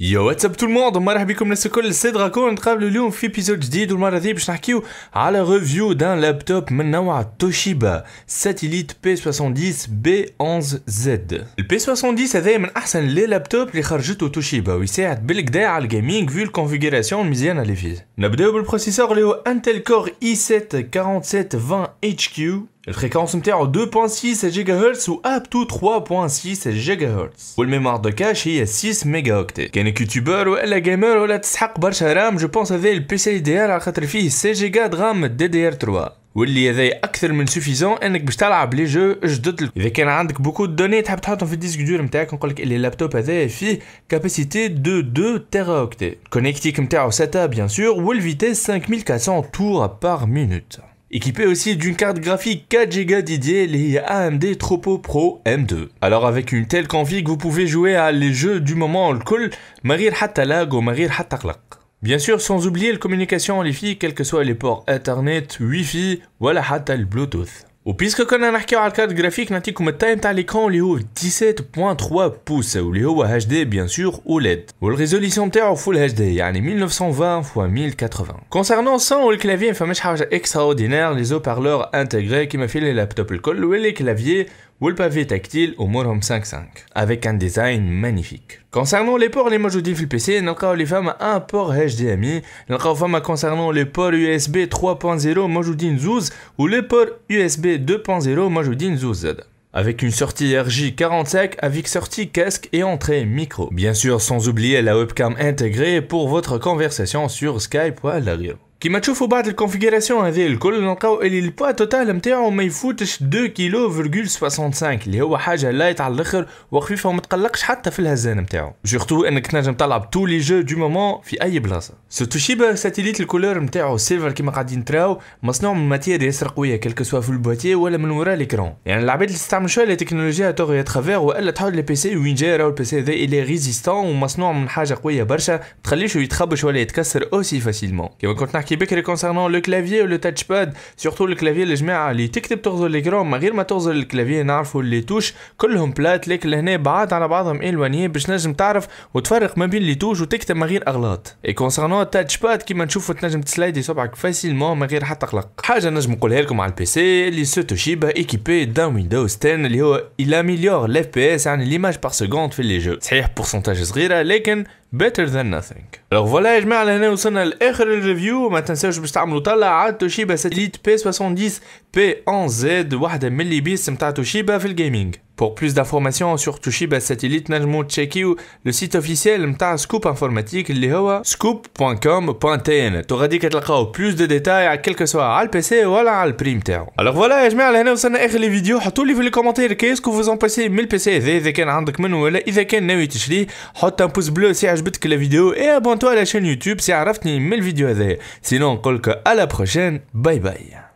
Yo, what's up tout le monde, ma rebekoum, n'est-ce que c'est Draco, et on va vous parler de l'épisode 10 de la semaine dernière à la revue d'un laptop Toshiba, satellite P70B11Z. Le P70 ah, est un des laptops qui de Toshiba, et qui a été bien au gaming vu la configuration de la mise en place. le avons un processeur Intel Core i7 4720HQ. La fréquence est de 2.6 GHz ou to 3.6 GHz. Et la mémoire de cache est de 6 MHz. Quand un YouTuber ou un gamer ou un gamer a de RAM, je pense que le PC a 6 Go de RAM DDR3. Il est d'ailleurs suffisant pour que les jeux soient plus Il y a beaucoup de données qui sont en disque dur et qui sont en disque dur. Il y a une capacité de 2 THz. connectique au SATA bien sûr et la vitesse 5400 tours par minute. Équipé aussi d'une carte graphique 4Go Didier, les AMD Tropo Pro M2. Alors avec une telle config, vous pouvez jouer à les jeux du moment, le col, marir ou marir Bien sûr, sans oublier la communication en Wi-Fi, quels que soient les ports Internet, Wi-Fi, voilà Bluetooth. Ou puisque comme un arcade graphique, on comme un temps l'écran 17.3 pouces, ou est à HD bien sûr, e ou LED. Ou la résolution en Full HD, il 1920 x 1080. Concernant son haut le clavier, un fameux charge extraordinaire, les haut-parleurs intégrés qui m'ont fait les laptops, le les claviers ou le pavé tactile au Morom 5.5, avec un design magnifique. Concernant les ports les موجودين du PC, nous avons un port un HDMI nous avons les concernant USB USB 3.0 Majudin Zouz, ou les ports USB 2.0 Majudin Zouz. avec une sortie RJ45 avec sortie casque et entrée micro. Bien sûr, sans oublier la webcam intégrée pour votre conversation sur Skype ou à كيما تشوفوا بعد الكونفيغوراسيون هذه الكل نلقاو اللي البوا توتال نتاعو ما يفوتش 2 كيلو فيرغول 65 اللي هو حاجه لايت على الاخر وخفيفه وما تقلقش حتى في الهزان نتاعو سورتو انك تنجم تلعب تو لي جو دو مومون في اي بلاصه توشيبا ساتيليت الكولور نتاعو سيلفر كيما قاعدين تراو مصنوع من ماتير ياسر قويه كلك سوا في البواتي ولا من وراء ليكرون يعني العباد اللي تستعمل شويه التكنولوجيا توغي ترافير والا تحول لي بي سي وين جاي راهو البي سي هذا اللي ريزيستون ومصنوع من حاجه قويه برشا تخليش يتخبش ولا يتكسر اوسي فاسيلمون كيما كنت نحكي كي بكري كونسيرنون لو كلافيي ولو تاتش باد سورتو الكلافيي يا جماعه اللي تكتب تغزر ليكرون من غير ما تغزر الكلافيي نعرفوا لي توش كلهم بلات لكن لهنا بعاد على بعضهم الوانيين باش نجم تعرف وتفرق ما بين لي توش وتكتب من غير اغلاط اي كونسيرنون التاتش باد كيما نشوفوا تنجم تسلايدي صبعك فاسيلمون من غير حتى قلق حاجه نجم نقولها لكم على البيسي سي اللي سو توشيبا ايكيبي دان ويندوز 10 اللي هو il améliore اف بي اس يعني ليماج بار سكوند في لي جو صحيح بورسونتاج صغيره لكن better than nothing alors voilà يا جماعه لهنا وصلنا لاخر الريفيو ما تنساوش باش تعملوا طلع على توشيبا ساتليت بي 70 بي 11 زد واحده من اللي بيس نتاع توشيبا في الجيمنج Pour plus d'informations sur Toshiba Satellite Najmu Chekiu, le site officiel m'ta Scoop Informatique lihoa scoop.com.tn. T'auras dit qu'elle plus de détails à quel que soit le PC ou Al la prime Alors voilà, je mets à la où ça n'a pas les vidéos. tous les commentaires. Qu'est-ce que vous en pensez 1000 PC si vous avez un menu ou si vous avez un un pouce bleu si vous avez la vidéo et abonne-toi à la chaîne YouTube si vous avez 1000 vidéos. Sinon, on à la prochaine. Bye bye.